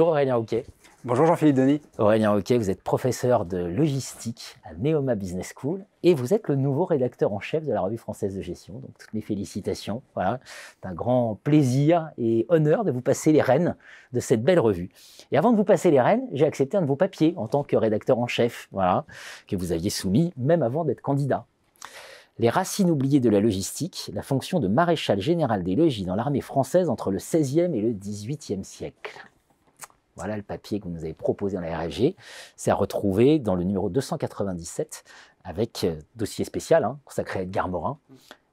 Bonjour Aurélien Houquet. Bonjour Jean-Philippe Denis. Aurélien Houquet, vous êtes professeur de logistique à Neoma Business School et vous êtes le nouveau rédacteur en chef de la revue française de gestion. Donc toutes mes félicitations. Voilà, c'est un grand plaisir et honneur de vous passer les rênes de cette belle revue. Et avant de vous passer les rênes, j'ai accepté un de vos papiers en tant que rédacteur en chef, voilà, que vous aviez soumis même avant d'être candidat. Les racines oubliées de la logistique, la fonction de maréchal général des logis dans l'armée française entre le 16e et le 18e siècle. Voilà le papier que vous nous avez proposé dans la RFG. C'est à retrouver dans le numéro 297 avec euh, dossier spécial hein, consacré à Edgar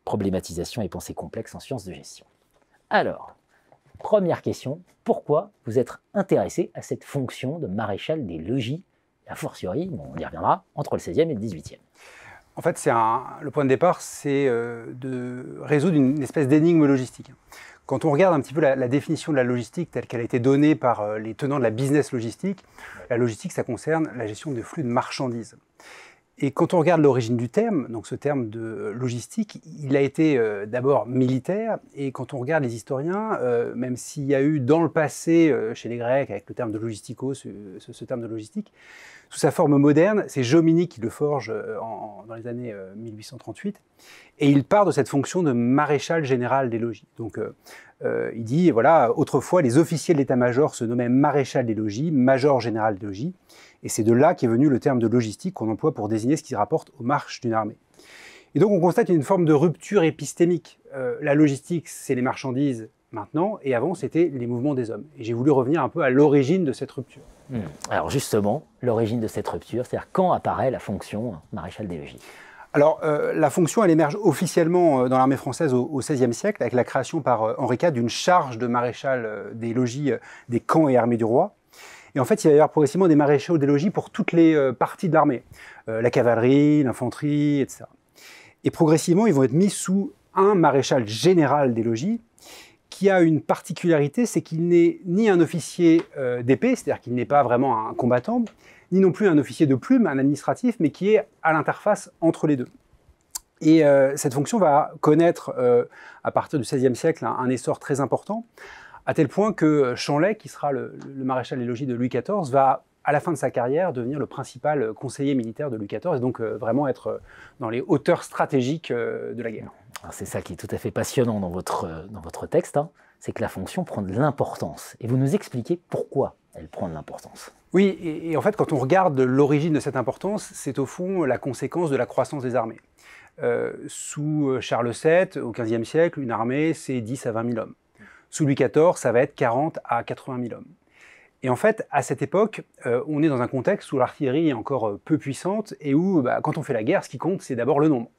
problématisation et pensée complexe en sciences de gestion. Alors, première question, pourquoi vous êtes intéressé à cette fonction de maréchal des logis, a fortiori, on y reviendra, entre le 16e et le 18e en fait, c'est le point de départ, c'est euh, de résoudre une, espèce d'énigme logistique. Quand on regarde un petit peu la, définition de la logistique telle qu'elle a été donnée par euh, les tenants de la business logistique, la logistique, ça concerne la gestion de flux de marchandises. Et quand on regarde l'origine du terme, donc ce terme de logistique, il a été euh, d'abord militaire, et quand on regarde les historiens, euh, même s'il y a eu dans le passé euh, chez les Grecs, avec le terme de logistico, ce, terme de logistique, sous sa forme moderne, c'est Jomini qui le forge dans les années 1838, et il part de cette fonction de maréchal général des logis. Donc euh, il dit, voilà, autrefois, les officiers de l'état-major se nommaient maréchal des logis, major général des logis, et c'est de là qu'est venu le terme de logistique qu'on emploie pour désigner ce qui rapporte aux marches d'une armée. Et donc on constate une forme de rupture épistémique. Euh, la logistique, c'est les marchandises maintenant, et avant, c'était les mouvements des hommes. Et j'ai voulu revenir un peu à l'origine de cette rupture. Hmm. Alors justement, l'origine de cette rupture, c'est-à-dire quand apparaît la fonction hein, maréchal des logis alors, euh, la fonction, elle émerge officiellement euh, dans l'armée française au XVIe siècle, avec la création par euh, Henri IV d'une charge de maréchal des logis des camps et armées du roi. Et en fait, il va y avoir progressivement des maréchaux des logis pour toutes les parties de l'armée, la cavalerie, l'infanterie, etc. Et progressivement, ils vont être mis sous un maréchal général des logis, qui a une particularité, c'est qu'il n'est ni un officier euh, d'épée, c'est-à-dire qu'il n'est pas vraiment un combattant, ni non plus un officier de plume, un administratif, mais qui est à l'interface entre les deux. Et euh, cette fonction va connaître, euh, à partir du XVIe siècle, un, essor très important, à tel point que Chanlet, qui sera le, maréchal des logis de Louis XIV, va, à la fin de sa carrière, devenir le principal conseiller militaire de Louis XIV, et donc vraiment être dans les hauteurs stratégiques de la guerre c'est ça qui est tout à fait passionnant dans votre, euh, dans votre texte, hein, c'est que la fonction prend de l'importance. Et vous nous expliquez pourquoi elle prend de l'importance. Oui, et, en fait, quand on regarde l'origine de cette importance, c'est au fond la conséquence de la croissance des armées. Euh, sous euh, Charles VII, au XVe siècle, une armée, c'est 10 à 20 000 hommes. Sous Louis XIV, ça va être 40 à 80 000 hommes. Et en fait, à cette époque, on est dans un contexte où l'artillerie est encore peu puissante et où, bah, quand on fait la guerre, ce qui compte, c'est d'abord le nombre.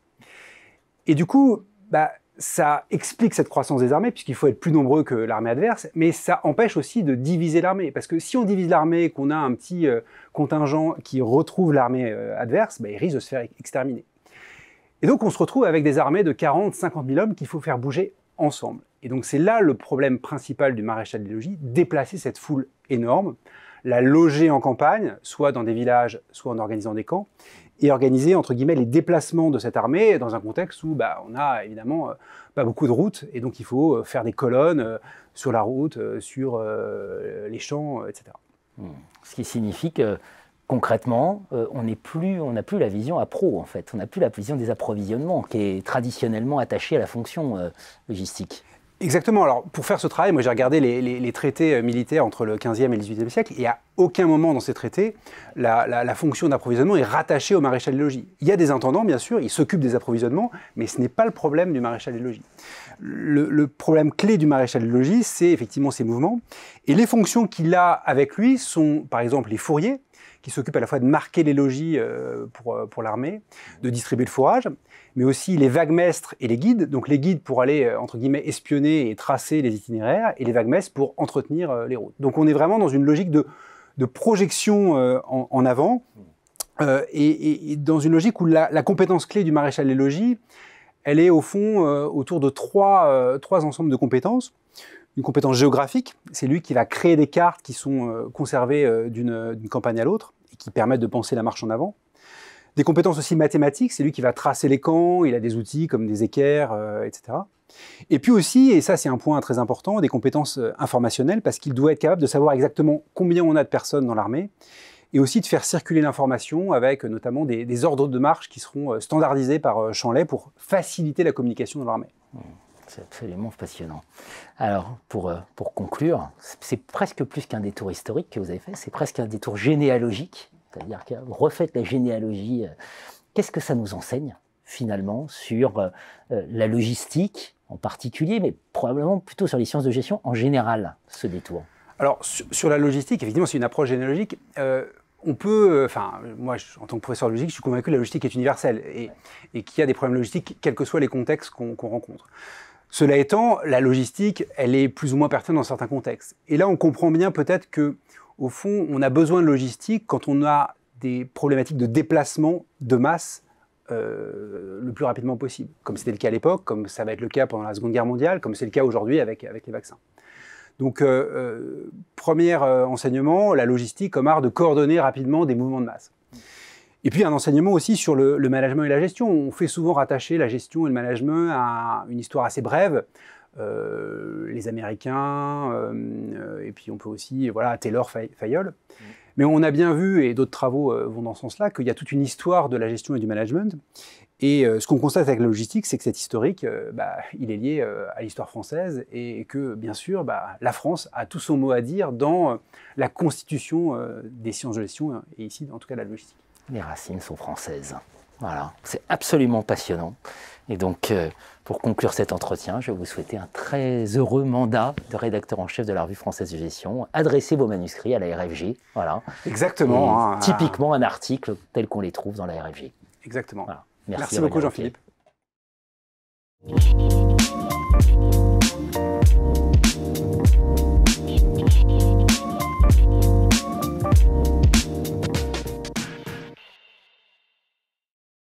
Et du coup, bah, ça explique cette croissance des armées, puisqu'il faut être plus nombreux que l'armée adverse, mais ça empêche aussi de diviser l'armée. Parce que si on divise l'armée, et qu'on a un petit euh, contingent qui retrouve l'armée euh, adverse, bah, il risque de se faire exterminer. Et donc on se retrouve avec des armées de 40, 50 000 hommes qu'il faut faire bouger ensemble. Et donc c'est là le problème principal du maréchal des logis, déplacer cette foule énorme la loger en campagne, soit dans des villages, soit en organisant des camps, et organiser entre guillemets les déplacements de cette armée dans un contexte où bah, on a évidemment euh, pas beaucoup de routes et donc il faut euh, faire des colonnes euh, sur la route, sur les champs, etc. Hmm. Ce qui signifie que concrètement, on n'a plus, la vision à pro, en fait. On n'a plus la vision des approvisionnements qui est traditionnellement attachée à la fonction logistique. Exactement. Alors, pour faire ce travail, moi j'ai regardé les, traités euh, militaires entre le 15e et le 18e siècle, et à aucun moment dans ces traités, la, fonction d'approvisionnement est rattachée au maréchal de logis. Il y a des intendants, bien sûr, ils s'occupent des approvisionnements, mais ce n'est pas le problème du maréchal des logis. Le, le problème clé du maréchal de logis, c'est effectivement ses mouvements, et les fonctions qu'il a avec lui sont, par exemple, les fourriers, qui s'occupe à la fois de marquer les logis euh, pour, euh, pour l'armée, de distribuer le fourrage, mais aussi les vaguemestres et les guides. Donc les guides pour aller, euh, entre guillemets, espionner et tracer les itinéraires, et les vaguemestres pour entretenir les routes. Donc on est vraiment dans une logique de, projection en, avant, et, dans une logique où la, compétence clé du maréchal des logis, elle est au fond autour de trois, trois, ensembles de compétences. Une compétence géographique, c'est lui qui va créer des cartes qui sont conservées d'une campagne à l'autre et qui permettent de penser la marche en avant. Des compétences aussi mathématiques, c'est lui qui va tracer les camps, il a des outils comme des équerres, euh, etc. Et puis aussi, et ça c'est un point très important, des compétences euh, informationnelles, parce qu'il doit être capable de savoir exactement combien on a de personnes dans l'armée, et aussi de faire circuler l'information avec euh, notamment des, ordres de marche qui seront standardisés par Chanlet pour faciliter la communication dans l'armée. Mmh. C'est absolument passionnant. Alors, pour, euh, pour conclure, c'est presque plus qu'un détour historique que vous avez fait, c'est presque un détour généalogique. C'est-à-dire que vous refaites la généalogie. Euh, qu'est-ce que ça nous enseigne, finalement, sur euh, la logistique en particulier, mais probablement plutôt sur les sciences de gestion en général, ce détour Alors, sur, la logistique, évidemment, c'est une approche généalogique. on peut, enfin, moi, en tant que professeur de logique, je suis convaincu que la logistique est universelle et, qu'il y a des problèmes logistiques, quels que soient les contextes qu'on rencontre. Cela étant, la logistique, elle est plus ou moins pertinente dans certains contextes. Et là, on comprend bien peut-être que, au fond, on a besoin de logistique quand on a des problématiques de déplacement de masse euh, le plus rapidement possible, comme c'était le cas à l'époque, comme ça va être le cas pendant la Seconde Guerre mondiale, comme c'est le cas aujourd'hui avec, les vaccins. Donc, euh, euh, premier enseignement, la logistique comme art de coordonner rapidement des mouvements de masse. Et puis un enseignement aussi sur le, management et la gestion. On fait souvent rattacher la gestion et le management à une histoire assez brève. Euh, les Américains, euh, et puis on peut aussi, voilà, Taylor Fayol. Mais on a bien vu, et d'autres travaux euh, vont dans ce sens-là, qu'il y a toute une histoire de la gestion et du management. Et ce qu'on constate avec la logistique, c'est que cet historique, bah, il est lié à l'histoire française et que, bien sûr, bah, la France a tout son mot à dire dans la constitution des sciences de gestion hein, et ici, en tout cas, la logistique les racines sont françaises. Voilà, c'est absolument passionnant. Et donc, euh, pour conclure cet entretien, je vais vous souhaiter un très heureux mandat de rédacteur en chef de la revue française de gestion. Adressez vos manuscrits à la RFG. Voilà. Exactement. Hein. typiquement un article tel qu'on les trouve dans la RFG. Exactement. Merci beaucoup, Jean-Philippe.